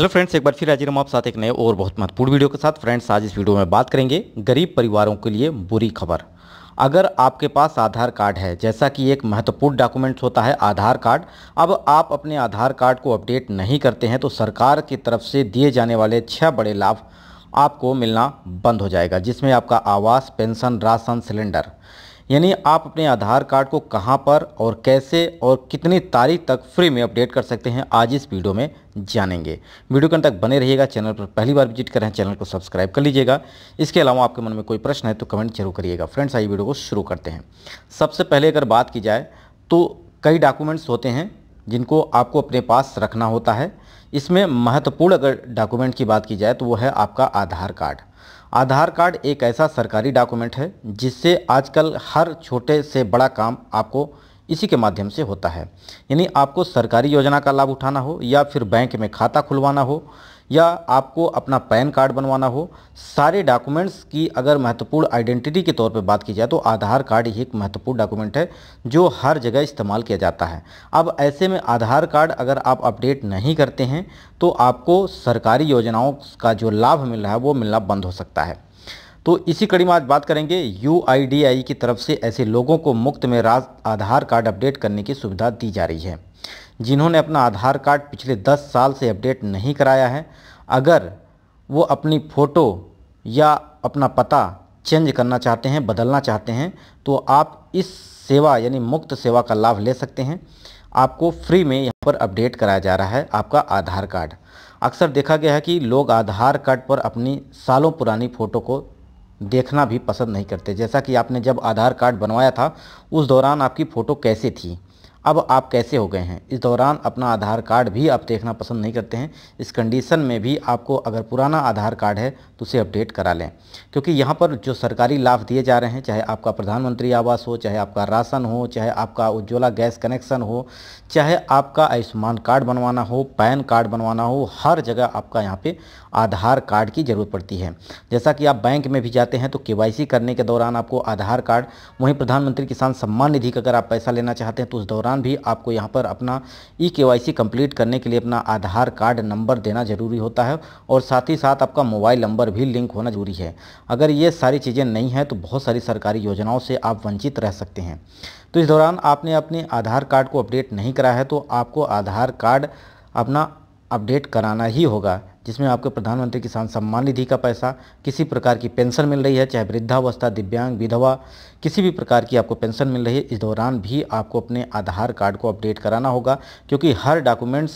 hello friends एक बार फिर हाजिर हम आप साथ एक नए और बहुत महत्वपूर्ण वीडियो के साथ फ्रेंड्स आज इस वीडियो में बात करेंगे गरीब परिवारों के लिए बुरी खबर अगर आपके पास आधार कार्ड है जैसा कि एक महत्वपूर्ण डॉक्यूमेंट्स होता है आधार कार्ड अब आप अपने आधार कार्ड को अपडेट नहीं करते हैं तो सरकार की तरफ से दिए जाने वाले छः बड़े लाभ आपको मिलना बंद हो जाएगा जिसमें आपका आवास पेंशन राशन सिलेंडर यानी आप अपने आधार कार्ड को कहाँ पर और कैसे और कितनी तारीख तक फ्री में अपडेट कर सकते हैं आज इस वीडियो में जानेंगे वीडियो के तक बने रहिएगा चैनल पर पहली बार विजिट करें चैनल को सब्सक्राइब कर लीजिएगा इसके अलावा आपके मन में कोई प्रश्न है तो कमेंट जरूर करिएगा फ्रेंड्स आइए वीडियो को शुरू करते हैं सबसे पहले अगर बात की जाए तो कई डॉक्यूमेंट्स होते हैं जिनको आपको अपने पास रखना होता है इसमें महत्वपूर्ण अगर डॉक्यूमेंट की बात की जाए तो वो है आपका आधार कार्ड आधार कार्ड एक ऐसा सरकारी डॉक्यूमेंट है जिससे आजकल हर छोटे से बड़ा काम आपको इसी के माध्यम से होता है यानी आपको सरकारी योजना का लाभ उठाना हो या फिर बैंक में खाता खुलवाना हो या आपको अपना पैन कार्ड बनवाना हो सारे डॉक्यूमेंट्स की अगर महत्वपूर्ण आइडेंटिटी के तौर पर बात की जाए तो आधार कार्ड ही एक महत्वपूर्ण डॉक्यूमेंट है जो हर जगह इस्तेमाल किया जाता है अब ऐसे में आधार कार्ड अगर आप अपडेट नहीं करते हैं तो आपको सरकारी योजनाओं का जो लाभ मिल रहा है वो मिलना बंद हो सकता है तो इसी कड़ी में आज बात करेंगे यू की तरफ से ऐसे लोगों को मुफ्त में राज आधार कार्ड अपडेट करने की सुविधा दी जा रही है जिन्होंने अपना आधार कार्ड पिछले 10 साल से अपडेट नहीं कराया है अगर वो अपनी फ़ोटो या अपना पता चेंज करना चाहते हैं बदलना चाहते हैं तो आप इस सेवा यानी मुफ्त सेवा का लाभ ले सकते हैं आपको फ्री में यहाँ पर अपडेट कराया जा रहा है आपका आधार कार्ड अक्सर देखा गया है कि लोग आधार कार्ड पर अपनी सालों पुरानी फ़ोटो को देखना भी पसंद नहीं करते जैसा कि आपने जब आधार कार्ड बनवाया था उस दौरान आपकी फ़ोटो कैसे थी अब आप कैसे हो गए हैं इस दौरान अपना आधार कार्ड भी आप देखना पसंद नहीं करते हैं इस कंडीशन में भी आपको अगर पुराना आधार कार्ड है तो उसे अपडेट करा लें क्योंकि यहाँ पर जो सरकारी लाभ दिए जा रहे हैं चाहे आपका प्रधानमंत्री आवास हो चाहे आपका राशन हो चाहे आपका उज्ज्वला गैस कनेक्शन हो चाहे आपका आयुष्मान कार्ड बनवाना हो पैन कार्ड बनवाना हो हर जगह आपका यहाँ पर आधार कार्ड की ज़रूरत पड़ती है जैसा कि आप बैंक में भी जाते हैं तो के करने के दौरान आपको आधार कार्ड वहीं प्रधानमंत्री किसान सम्मान निधि का अगर आप पैसा लेना चाहते हैं तो उस दौरान दौरान भी आपको यहाँ पर अपना ई के कंप्लीट करने के लिए अपना आधार कार्ड नंबर देना ज़रूरी होता है और साथ ही साथ आपका मोबाइल नंबर भी लिंक होना जरूरी है अगर ये सारी चीज़ें नहीं हैं तो बहुत सारी सरकारी योजनाओं से आप वंचित रह सकते हैं तो इस दौरान आपने अपने आधार कार्ड को अपडेट नहीं कराया है तो आपको आधार कार्ड अपना अपडेट कराना ही होगा जिसमें आपको प्रधानमंत्री किसान सम्मान निधि का पैसा किसी प्रकार की पेंशन मिल रही है चाहे वृद्धावस्था दिव्यांग विधवा किसी भी प्रकार की आपको पेंशन मिल रही है इस दौरान भी आपको अपने आधार कार्ड को अपडेट कराना होगा क्योंकि हर डॉक्यूमेंट्स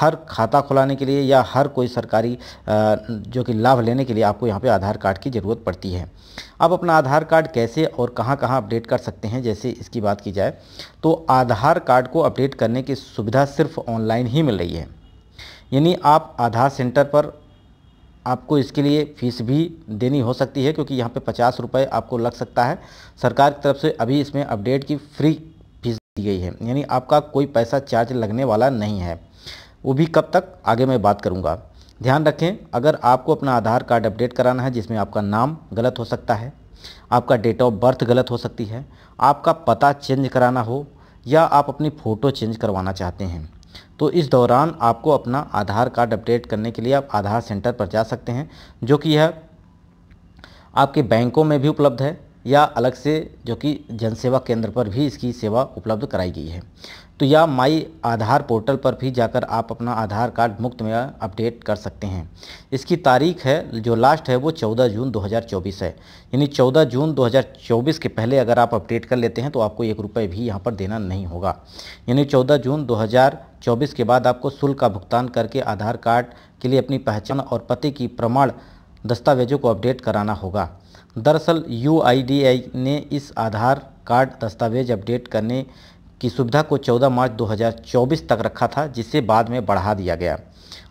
हर खाता खुलाने के लिए या हर कोई सरकारी जो कि लाभ लेने के लिए आपको यहाँ पर आधार कार्ड की ज़रूरत पड़ती है आप अपना आधार कार्ड कैसे और कहाँ कहाँ अपडेट कर सकते हैं जैसे इसकी बात की जाए तो आधार कार्ड को अपडेट करने की सुविधा सिर्फ ऑनलाइन ही मिल रही है यानी आप आधार सेंटर पर आपको इसके लिए फ़ीस भी देनी हो सकती है क्योंकि यहाँ पे पचास रुपये आपको लग सकता है सरकार की तरफ से अभी इसमें अपडेट की फ्री फीस दी गई है यानी आपका कोई पैसा चार्ज लगने वाला नहीं है वो भी कब तक आगे मैं बात करूँगा ध्यान रखें अगर आपको अपना आधार कार्ड अपडेट कराना है जिसमें आपका नाम गलत हो सकता है आपका डेट ऑफ बर्थ गलत हो सकती है आपका पता चेंज कराना हो या आप अपनी फ़ोटो चेंज करवाना चाहते हैं तो इस दौरान आपको अपना आधार कार्ड अपडेट करने के लिए आप आधार सेंटर पर जा सकते हैं जो कि यह आपके बैंकों में भी उपलब्ध है या अलग से जो कि जनसेवा केंद्र पर भी इसकी सेवा उपलब्ध कराई गई है तो या माई आधार पोर्टल पर भी जाकर आप अपना आधार कार्ड मुफ्त में अपडेट कर सकते हैं इसकी तारीख है जो लास्ट है वो 14 जून 2024 है यानी 14 जून 2024 के पहले अगर आप अपडेट कर लेते हैं तो आपको एक रुपये भी यहाँ पर देना नहीं होगा यानी 14 जून 2024 के बाद आपको शुल्क का भुगतान करके आधार कार्ड के लिए अपनी पहचान और पते की प्रमाण दस्तावेज़ों को अपडेट कराना होगा दरअसल यू ने इस आधार कार्ड दस्तावेज़ अपडेट करने की सुविधा को 14 मार्च 2024 तक रखा था जिसे बाद में बढ़ा दिया गया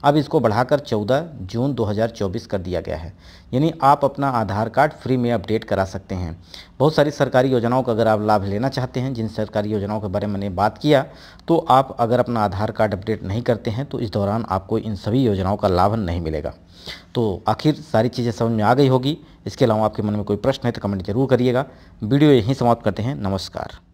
अब इसको बढ़ाकर 14 जून 2024 कर दिया गया है यानी आप अपना आधार कार्ड फ्री में अपडेट करा सकते हैं बहुत सारी सरकारी योजनाओं का अगर आप लाभ लेना चाहते हैं जिन सरकारी योजनाओं के बारे में मैंने बात किया तो आप अगर अपना आधार कार्ड अपडेट नहीं करते हैं तो इस दौरान आपको इन सभी योजनाओं का लाभ नहीं मिलेगा तो आखिर सारी चीज़ें समझ में आ गई होगी इसके अलावा आपके मन में कोई प्रश्न है तो कमेंट जरूर करिएगा वीडियो यहीं समाप्त करते हैं नमस्कार